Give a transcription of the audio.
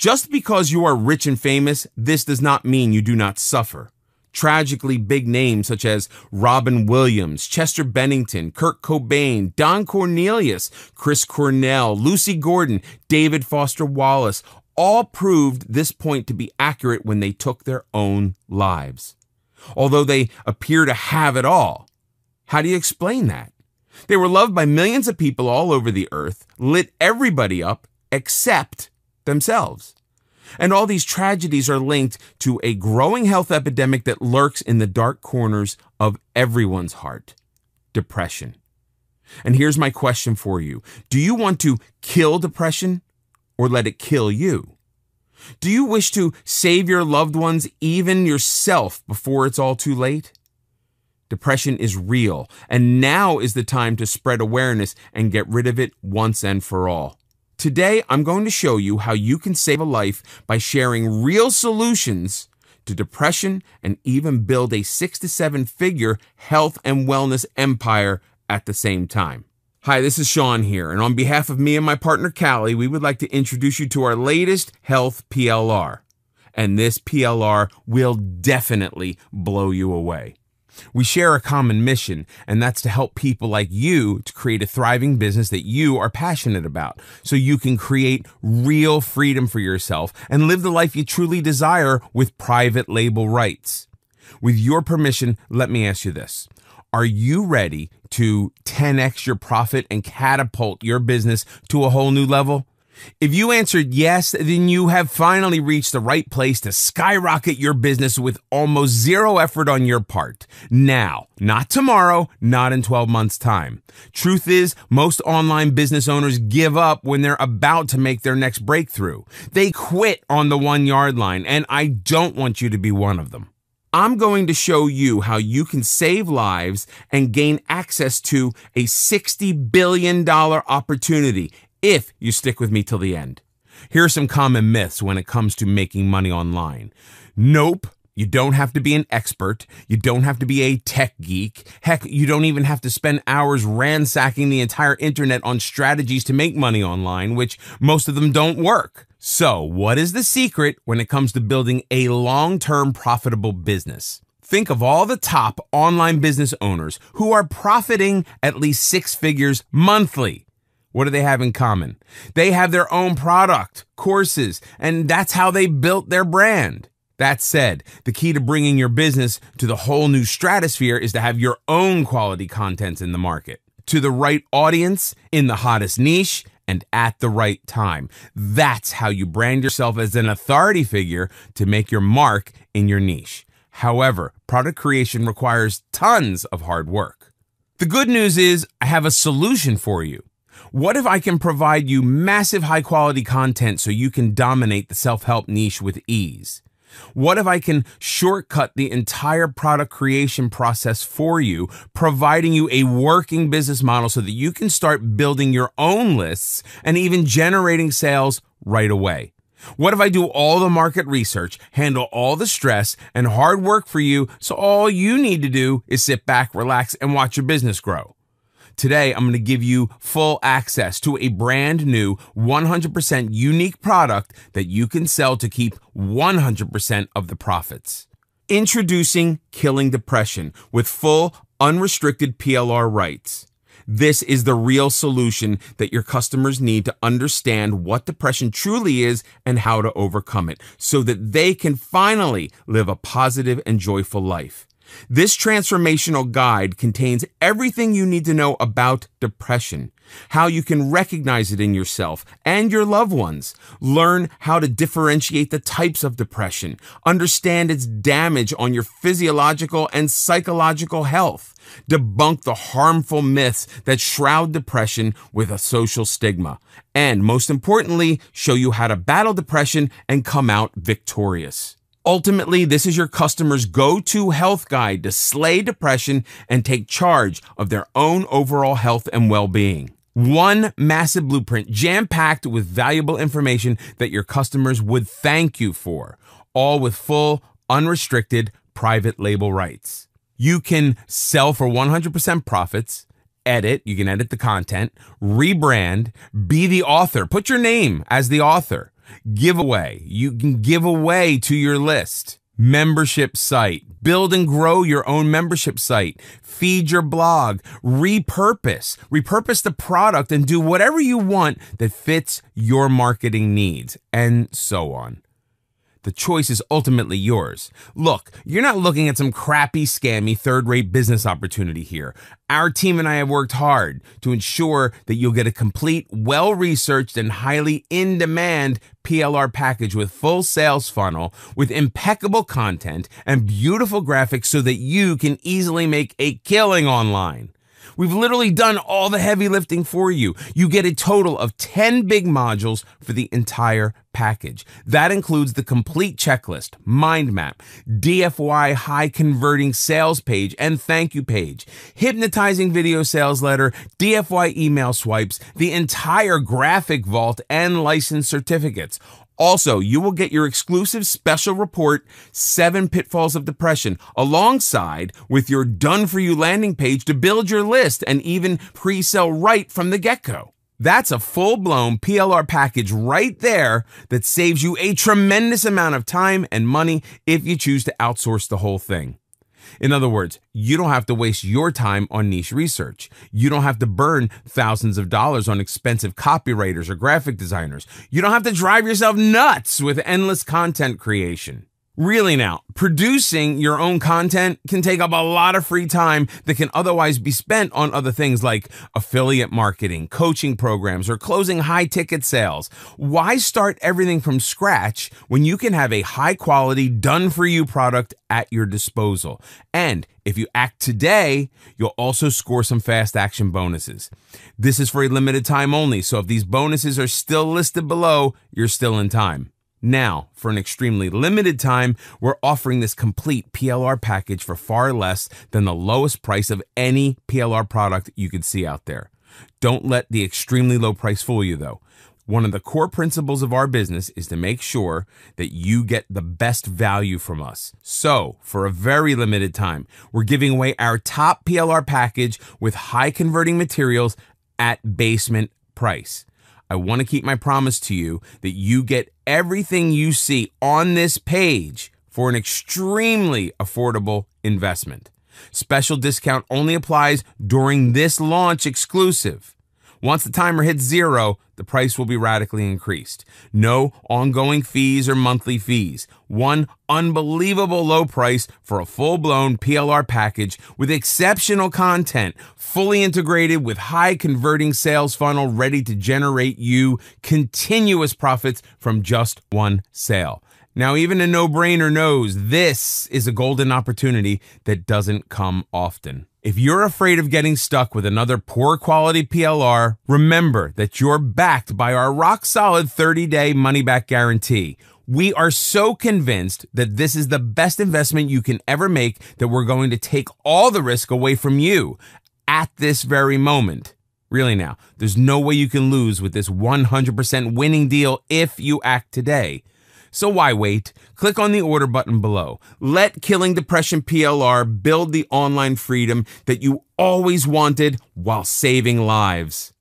Just because you are rich and famous, this does not mean you do not suffer. Tragically, big names such as Robin Williams, Chester Bennington, Kurt Cobain, Don Cornelius, Chris Cornell, Lucy Gordon, David Foster Wallace all proved this point to be accurate when they took their own lives. Although they appear to have it all, how do you explain that? They were loved by millions of people all over the earth, lit everybody up except themselves. And all these tragedies are linked to a growing health epidemic that lurks in the dark corners of everyone's heart depression. And here's my question for you Do you want to kill depression or let it kill you? Do you wish to save your loved ones, even yourself, before it's all too late? Depression is real, and now is the time to spread awareness and get rid of it once and for all. Today, I'm going to show you how you can save a life by sharing real solutions to depression and even build a six to seven figure health and wellness empire at the same time. Hi, this is Sean here, and on behalf of me and my partner Callie, we would like to introduce you to our latest health PLR. And this PLR will definitely blow you away. We share a common mission, and that's to help people like you to create a thriving business that you are passionate about so you can create real freedom for yourself and live the life you truly desire with private label rights. With your permission, let me ask you this. Are you ready to 10x your profit and catapult your business to a whole new level? If you answered yes, then you have finally reached the right place to skyrocket your business with almost zero effort on your part. Now, not tomorrow, not in 12 months time. Truth is, most online business owners give up when they're about to make their next breakthrough. They quit on the one yard line, and I don't want you to be one of them. I'm going to show you how you can save lives and gain access to a $60 billion opportunity if you stick with me till the end. Here are some common myths when it comes to making money online. Nope. You don't have to be an expert. You don't have to be a tech geek. Heck, you don't even have to spend hours ransacking the entire internet on strategies to make money online, which most of them don't work. So, what is the secret when it comes to building a long term profitable business? Think of all the top online business owners who are profiting at least six figures monthly. What do they have in common? They have their own product, courses, and that's how they built their brand. That said, the key to bringing your business to the whole new stratosphere is to have your own quality content in the market, to the right audience, in the hottest niche, and at the right time. That's how you brand yourself as an authority figure to make your mark in your niche. However, product creation requires tons of hard work. The good news is I have a solution for you. What if I can provide you massive high quality content so you can dominate the self help niche with ease? What if I can shortcut the entire product creation process for you, providing you a working business model so that you can start building your own lists and even generating sales right away? What if I do all the market research, handle all the stress and hard work for you so all you need to do is sit back, relax, and watch your business grow? Today, I'm going to give you full access to a brand new 100% unique product that you can sell to keep 100% of the profits. Introducing Killing Depression with full unrestricted PLR rights. This is the real solution that your customers need to understand what depression truly is and how to overcome it so that they can finally live a positive and joyful life. This transformational guide contains everything you need to know about depression, how you can recognize it in yourself and your loved ones, learn how to differentiate the types of depression, understand its damage on your physiological and psychological health, debunk the harmful myths that shroud depression with a social stigma, and most importantly, show you how to battle depression and come out victorious. Ultimately, this is your customer's go-to health guide to slay depression and take charge of their own overall health and well-being. One massive blueprint jam-packed with valuable information that your customers would thank you for, all with full, unrestricted private label rights. You can sell for 100% profits, edit, you can edit the content, rebrand, be the author, put your name as the author giveaway. You can give away to your list. Membership site. Build and grow your own membership site. Feed your blog. Repurpose. Repurpose the product and do whatever you want that fits your marketing needs and so on. The choice is ultimately yours. Look, you're not looking at some crappy, scammy, third rate business opportunity here. Our team and I have worked hard to ensure that you'll get a complete, well researched, and highly in demand PLR package with full sales funnel, with impeccable content and beautiful graphics so that you can easily make a killing online. We've literally done all the heavy lifting for you. You get a total of 10 big modules for the entire package. That includes the complete checklist, mind map, DFY high converting sales page and thank you page, hypnotizing video sales letter, DFY email swipes, the entire graphic vault and license certificates also, you will get your exclusive special report, Seven Pitfalls of Depression, alongside with your done for you landing page to build your list and even pre sell right from the get go. That's a full blown PLR package right there that saves you a tremendous amount of time and money if you choose to outsource the whole thing. In other words, you don't have to waste your time on niche research. You don't have to burn thousands of dollars on expensive copywriters or graphic designers. You don't have to drive yourself nuts with endless content creation. Really now, producing your own content can take up a lot of free time that can otherwise be spent on other things like affiliate marketing, coaching programs, or closing high ticket sales. Why start everything from scratch when you can have a high quality, done for you product at your disposal? And if you act today, you'll also score some fast action bonuses. This is for a limited time only, so if these bonuses are still listed below, you're still in time. Now, for an extremely limited time, we're offering this complete PLR package for far less than the lowest price of any PLR product you could see out there. Don't let the extremely low price fool you, though. One of the core principles of our business is to make sure that you get the best value from us. So, for a very limited time, we're giving away our top PLR package with high converting materials at basement price. I want to keep my promise to you that you get everything you see on this page for an extremely affordable investment. Special discount only applies during this launch exclusive. Once the timer hits zero, the price will be radically increased. No ongoing fees or monthly fees. One unbelievable low price for a full blown PLR package with exceptional content, fully integrated with high converting sales funnel ready to generate you continuous profits from just one sale. Now, even a no brainer knows this is a golden opportunity that doesn't come often. If you're afraid of getting stuck with another poor quality PLR, remember that you're backed by our rock solid 30 day money back guarantee. We are so convinced that this is the best investment you can ever make that we're going to take all the risk away from you at this very moment. Really now, there's no way you can lose with this 100% winning deal if you act today. So why wait? Click on the order button below. Let Killing Depression PLR build the online freedom that you always wanted while saving lives.